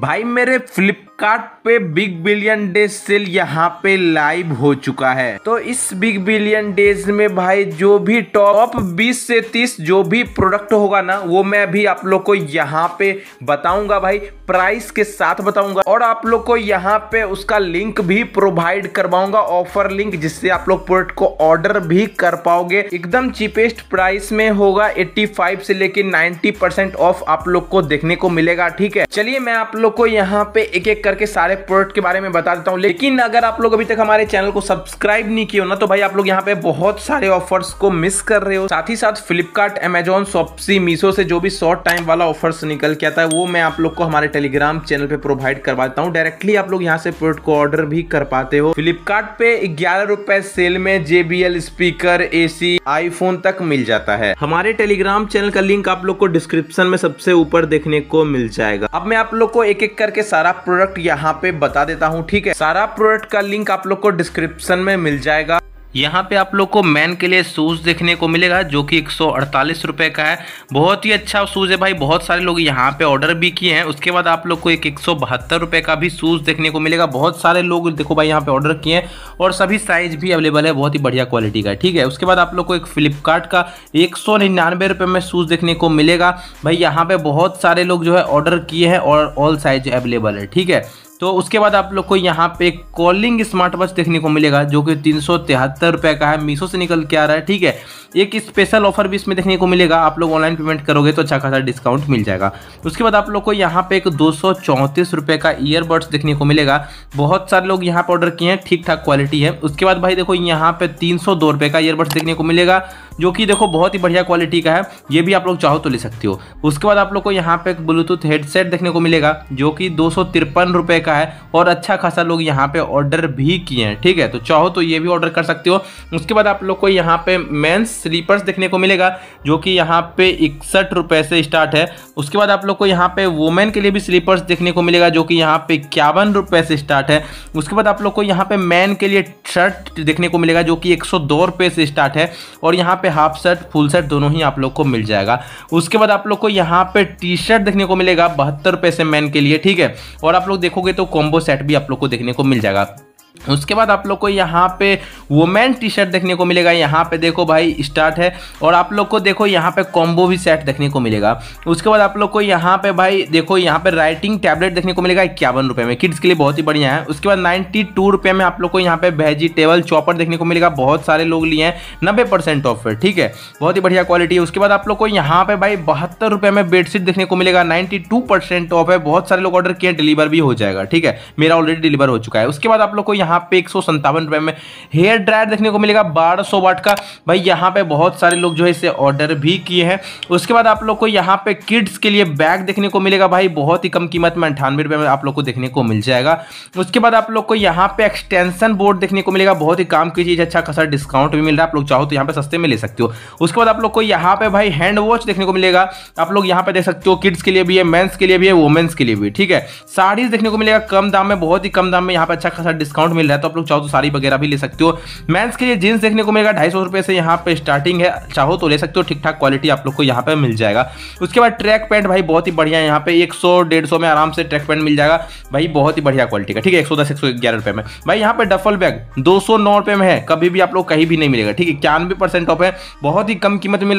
भाई मेरे फ्लिपकार्ट पे बिग बिलियन डेज सेल यहाँ पे लाइव हो चुका है तो इस बिग बिलियन डेज में भाई जो भी टॉप 20 से 30 जो भी प्रोडक्ट होगा ना वो मैं भी आप लोग को यहाँ पे बताऊंगा भाई प्राइस के साथ बताऊंगा और आप लोग को यहाँ पे उसका लिंक भी प्रोवाइड करवाऊंगा ऑफर लिंक जिससे आप लोग प्रोडक्ट को ऑर्डर भी कर पाओगे एकदम चीपेस्ट प्राइस में होगा एट्टी से लेकर नाइन्टी ऑफ आप लोग को देखने को मिलेगा ठीक है चलिए मैं आप लोग लोग को यहाँ पे एक एक करके सारे प्रोडक्ट के बारे में बता देता हूँ लेकिन अगर आप लोग अभी तक हमारे चैनल को सब्सक्राइब नहीं किया ना तो भाई आप लोग यहाँ पे बहुत सारे ऑफर्स को मिस कर रहे हो साथ ही साथ फ्लिपकार्ट एमेजोन शॉपसी मीशो से जो भी शॉर्ट टाइम वाला ऑफर्स निकल के आता है वो मैं आप लोग को हमारे टेलीग्राम चैनल पे प्रोवाइड करवाता हूँ डायरेक्टली आप लोग यहाँ से प्रोडक्ट को ऑर्डर भी कर पाते हो फ्लिपकार्ट पे ग्यारह सेल में जेबीएल स्पीकर ए आईफोन तक मिल जाता है हमारे टेलीग्राम चैनल का लिंक आप लोग को डिस्क्रिप्शन में सबसे ऊपर देखने को मिल जाएगा अब मैं आप लोग को एक एक एक करके सारा प्रोडक्ट यहाँ पे बता देता हूँ ठीक है सारा प्रोडक्ट का लिंक आप लोग को डिस्क्रिप्शन में मिल जाएगा यहाँ पे आप लोग को मैन के लिए शूज़ देखने को मिलेगा जो कि एक सौ का है बहुत ही अच्छा शूज़ है भाई बहुत सारे लोग यहाँ पे ऑर्डर भी किए हैं उसके बाद आप लोग को एक एक रुपए का भी शूज़ देखने को मिलेगा बहुत सारे लोग देखो भाई यहाँ पे ऑर्डर किए हैं और सभी साइज़ भी अवेलेबल है बहुत ही बढ़िया क्वालिटी का ठीक है उसके बाद आप लोग को एक फ्लिपकार्ट का एक सौ में शूज़ देखने को मिलेगा भाई यहाँ पर बहुत सारे लोग जो है ऑर्डर किए हैं और ऑल साइज अवेलेबल है ठीक है तो उसके बाद आप लोग को यहाँ पे कॉलिंग स्मार्ट वॉच देखने को मिलेगा जो कि तीन सौ तिहत्तर रुपये का है मीशो से निकल के आ रहा है ठीक है एक स्पेशल ऑफर भी इसमें देखने को मिलेगा आप लोग ऑनलाइन पेमेंट करोगे तो अच्छा खासा डिस्काउंट मिल जाएगा उसके बाद आप लोग को यहाँ पे एक दो सौ का ईयरबड्स देखने को मिलेगा बहुत सारे लोग यहाँ पर ऑर्डर किए हैं ठीक ठाक क्वालिटी है उसके बाद भाई देखो यहाँ पे तीन सौ का ईयरबड्स देखने को मिलेगा जो कि देखो बहुत ही बढ़िया क्वालिटी का है ये भी आप लोग चाहो तो ले सकते हो उसके बाद आप लोग को यहाँ पे एक ब्लूटूथ हेडसेट देखने को मिलेगा जो कि दो रुपए का है और अच्छा खासा लोग यहाँ पे ऑर्डर भी किए हैं ठीक है तो चाहो तो ये भी ऑर्डर कर सकते हो उसके बाद आप लोग को यहाँ पे मेन्स स्लीपर्स देखने को मिलेगा जो कि यहाँ पे इकसठ से स्टार्ट है उसके बाद आप लोग को यहाँ पे वुमेन के लिए भी स्लीपर्स देखने को मिलेगा जो कि यहाँ पे इक्यावन रुपये से स्टार्ट है उसके बाद आप लोग को यहाँ पे मैन के लिए शर्ट देखने को मिलेगा जो कि एक सौ से स्टार्ट है और यहाँ पे पे हाफ शर्ट फुल शर्ट दोनों ही आप लोग को मिल जाएगा उसके बाद आप लोग को यहाँ पे टी शर्ट देखने को मिलेगा बहत्तर से मैन के लिए ठीक है और आप लोग देखोगे तो कॉम्बो सेट भी आप लोग को देखने को मिल जाएगा उसके बाद आप लोग को यहाँ पे वुमेन टी शर्ट देखने को मिलेगा यहाँ पे देखो भाई स्टार्ट है और आप लोग को देखो यहाँ पे कॉम्बो भी सेट देखने को मिलेगा उसके बाद आप लोग को यहाँ पे भाई देखो यहाँ पे राइटिंग टैबलेट देखने को मिलेगा इक्यावन रुपये में किड्स के लिए बहुत ही बढ़िया है उसके बाद नाइन्टी टू रुपये में आप लोग को यहाँ पे वेजिटेबल चॉपर देखने को मिलेगा बहुत सारे लोग लिए हैं नब्बे परसेंट ऑफ ठीक है बहुत ही बढ़िया क्वालिटी है उसके बाद आप लोग को यहाँ पे भाई बहत्तर रुपये में बेडशीट देखने को मिलेगा नाइन्टी टू परसेंट ऑफ है बहुत सारे लोग ऑर्डर किए डिलीवर भी हो जाएगा ठीक है मेरा ऑलरेडी डिलीवर हो चुका है उसके बाद आप लोग को यहाँ पे एक रुपए में हेयर ड्रायर देखने को मिलेगा बारह सौ वाट का भाई यहाँ पे बहुत सारे लोग जो है इसे ऑर्डर भी किए हैं उसके बाद आप लोग को यहाँ पे किड्स के लिए बैग देखने को मिलेगा भाई बहुत ही कम कीमत में अंठानवे रुपये में आप लोग को देखने को मिल जाएगा उसके बाद आप लोग को यहाँ पे एक्सटेंशन बोर्ड देखने को मिलेगा बहुत ही काम की चीज़ अच्छा खासा डिस्काउंट भी मिल रहा है आप लोग चाहो तो यहाँ पे सस्ते में ले सकते हो उसके बाद आप लोग को यहाँ पे भाई हैंड वॉच देखने को मिलेगा आप लोग यहाँ पे देख सकते हो किड्स के लिए भी है मेन्स के लिए भी है वुमेंस के लिए भी ठीक है साड़ीज देखने को मिलेगा कम दाम में बहुत ही कम दाम में यहाँ पे अच्छा खासा डिस्काउंट डिस्काउंट मिल रहा है तो आप लोग चाहो तो साड़ी वगैरह भी ले सकते हो मैंस के लिए जीन्स देखने को मिलेगा ढाई सौ से यहाँ पे स्टार्टिंग है चाहो तो ले सकते हो ठीक ठाक क्वालिटी आप लोग को यहाँ पे मिल जाएगा उसके बाद ट्रैक पैंट भाई बहुत ही बढ़िया है यहाँ पे एक सौ में आराम से ट्रैक पैंट मिल जाएगा भाई बहुत ही बढ़िया क्वालिटी का ठीक है एक सौ दस में भाई यहाँ पे डफल बैग दो सौ में है कभी भी आप लोग कहीं भी नहीं मिलेगा ठीक है इक्यानवे ऑफ है बहुत ही कम कीमत मिल